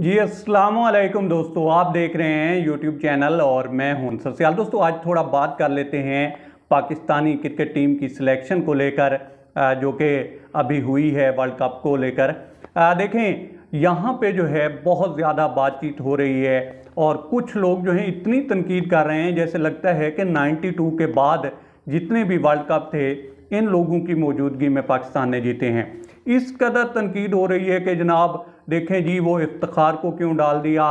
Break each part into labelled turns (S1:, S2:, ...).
S1: जी वालेकुम दोस्तों आप देख रहे हैं यूट्यूब चैनल और मैं हूं सरसियाल दोस्तों आज थोड़ा बात कर लेते हैं पाकिस्तानी क्रिकेट टीम की सिलेक्शन को लेकर जो कि अभी हुई है वर्ल्ड कप को लेकर देखें यहाँ पे जो है बहुत ज़्यादा बातचीत हो रही है और कुछ लोग जो हैं इतनी तनकीद कर रहे हैं जैसे लगता है कि 92 के बाद जितने भी वर्ल्ड कप थे इन लोगों की मौजूदगी में पाकिस्तान ने जीते हैं इस कदर तनकीद हो रही है कि जनाब देखें जी वो इफ्तार को क्यों डाल दिया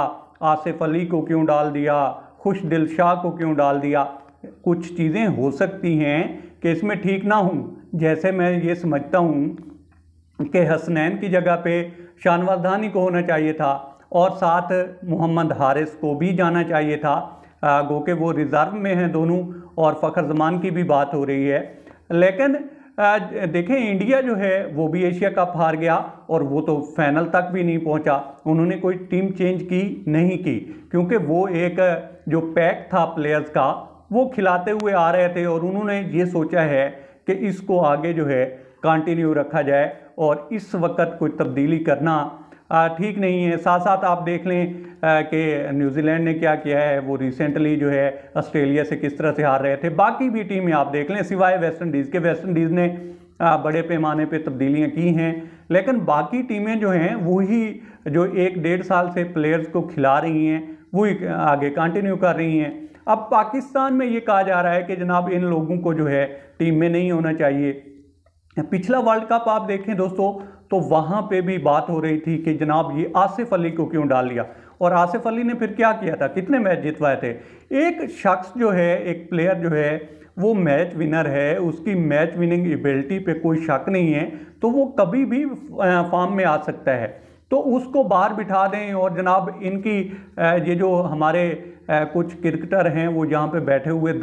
S1: आसिफ अली को क्यों डाल दिया खुश दिल शाह को क्यों डाल दिया कुछ चीज़ें हो सकती हैं कि इसमें ठीक ना हूँ जैसे मैं ये समझता हूँ कि हसनैन की जगह पे शानवाज धानी को होना चाहिए था और साथ मोहम्मद हारिस को भी जाना चाहिए था गो के वो रिज़र्व में हैं दोनों और फ़खर जमान की भी बात हो रही है लेकिन देखें इंडिया जो है वो भी एशिया कप हार गया और वो तो फाइनल तक भी नहीं पहुंचा उन्होंने कोई टीम चेंज की नहीं की क्योंकि वो एक जो पैक था प्लेयर्स का वो खिलाते हुए आ रहे थे और उन्होंने ये सोचा है कि इसको आगे जो है कंटिन्यू रखा जाए और इस वक्त कोई तब्दीली करना ठीक नहीं है साथ साथ आप देख लें कि न्यूजीलैंड ने क्या किया है वो रिसेंटली जो है ऑस्ट्रेलिया से किस तरह से हार रहे थे बाकी भी टीमें आप देख लें सिवाय वेस्ट इंडीज़ के वेस्ट इंडीज़ ने बड़े पैमाने पे तब्दीलियां की हैं लेकिन बाकी टीमें जो हैं वही जो एक डेढ़ साल से प्लेयर्स को खिला रही हैं वही आगे कंटिन्यू कर रही हैं अब पाकिस्तान में ये कहा जा रहा है कि जनाब इन लोगों को जो है टीम में नहीं होना चाहिए पिछला वर्ल्ड कप आप देखें दोस्तों तो वहाँ पे भी बात हो रही थी कि जनाब ये आसिफ अली को क्यों डाल लिया और आसिफ अली ने फिर क्या किया था कितने मैच जितवाए थे एक शख्स जो है एक प्लेयर जो है वो मैच विनर है उसकी मैच विनिंग एबिलिटी पे कोई शक नहीं है तो वो कभी भी फॉर्म में आ सकता है तो उसको बाहर बिठा दें और जनाब इनकी ये जो हमारे कुछ क्रिकेटर हैं वो जहाँ पे बैठे हुए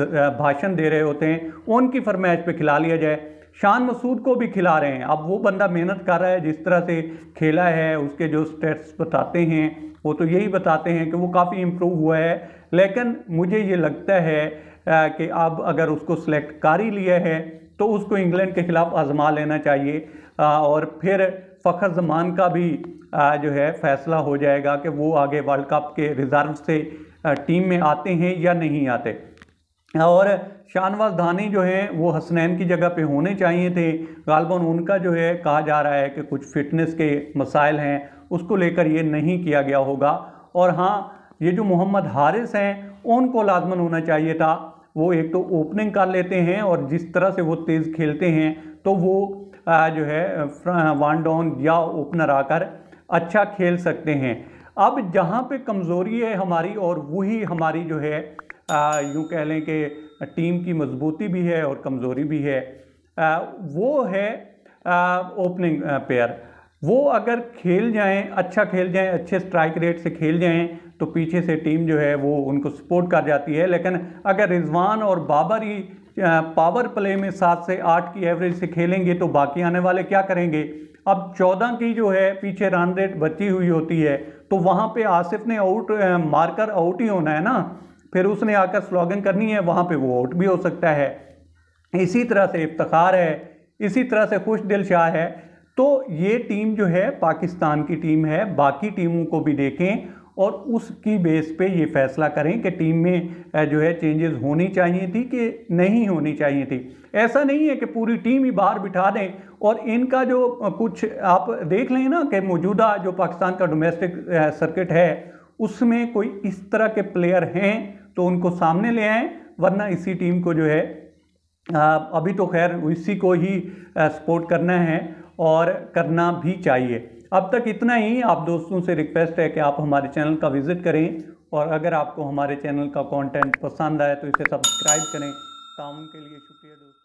S1: भाषण दे रहे होते हैं उनकी फरमाइश पे खिला लिया जाए शान मसूद को भी खिला रहे हैं अब वो बंदा मेहनत कर रहा है जिस तरह से खेला है उसके जो स्टेट्स बताते हैं वो तो यही बताते हैं कि वो काफ़ी इम्प्रूव हुआ है लेकिन मुझे ये लगता है कि अब अगर उसको सिलेक्ट कर ही लिया है तो उसको इंग्लैंड के ख़िलाफ़ आजमा लेना चाहिए और फिर फ़खर जमान का भी जो है फ़ैसला हो जाएगा कि वो आगे वर्ल्ड कप के रिज़र्व से टीम में आते हैं या नहीं आते और शाहनवाज धानी जो हैं वो हसनैन की जगह पे होने चाहिए थे गालबन उनका जो है कहा जा रहा है कि कुछ फिटनेस के मसाइल हैं उसको लेकर ये नहीं किया गया होगा और हाँ ये जो मोहम्मद हारिस हैं उनको लाजमन होना चाहिए था वो एक तो ओपनिंग कर लेते हैं और जिस तरह से वो तेज़ खेलते हैं तो वो जो है वन डाउन या ओपनर आकर अच्छा खेल सकते हैं अब जहाँ पे कमज़ोरी है हमारी और वही हमारी जो है यूँ कह लें कि टीम की मजबूती भी है और कमज़ोरी भी है आ, वो है ओपनिंग पेयर वो अगर खेल जाएं अच्छा खेल जाएं अच्छे स्ट्राइक रेट से खेल जाएं तो पीछे से टीम जो है वो उनको सपोर्ट कर जाती है लेकिन अगर रिजवान और बाबर ही पावर प्ले में सात से आठ की एवरेज से खेलेंगे तो बाकी आने वाले क्या करेंगे अब चौदह की जो है पीछे रन रेट बची हुई होती है तो वहाँ पे आसिफ ने आउट मारकर आउट ही होना है ना फिर उसने आकर स्लॉगिन करनी है वहाँ पे वो आउट भी हो सकता है इसी तरह से इफ्तार है इसी तरह से खुश दिल शाह है तो ये टीम जो है पाकिस्तान की टीम है बाकी टीमों को भी देखें और उसकी बेस पे ये फैसला करें कि टीम में जो है चेंजेस होनी चाहिए थी कि नहीं होनी चाहिए थी ऐसा नहीं है कि पूरी टीम ही बाहर बिठा दें और इनका जो कुछ आप देख लें ना कि मौजूदा जो पाकिस्तान का डोमेस्टिक सर्किट है उसमें कोई इस तरह के प्लेयर हैं तो उनको सामने ले आएँ वरना इसी टीम को जो है अभी तो खैर इसी को ही सपोर्ट करना है और करना भी चाहिए अब तक इतना ही आप दोस्तों से रिक्वेस्ट है कि आप हमारे चैनल का विज़िट करें और अगर आपको हमारे चैनल का कंटेंट पसंद आए तो इसे सब्सक्राइब करें ताउन के लिए शुक्रिया दोस्तों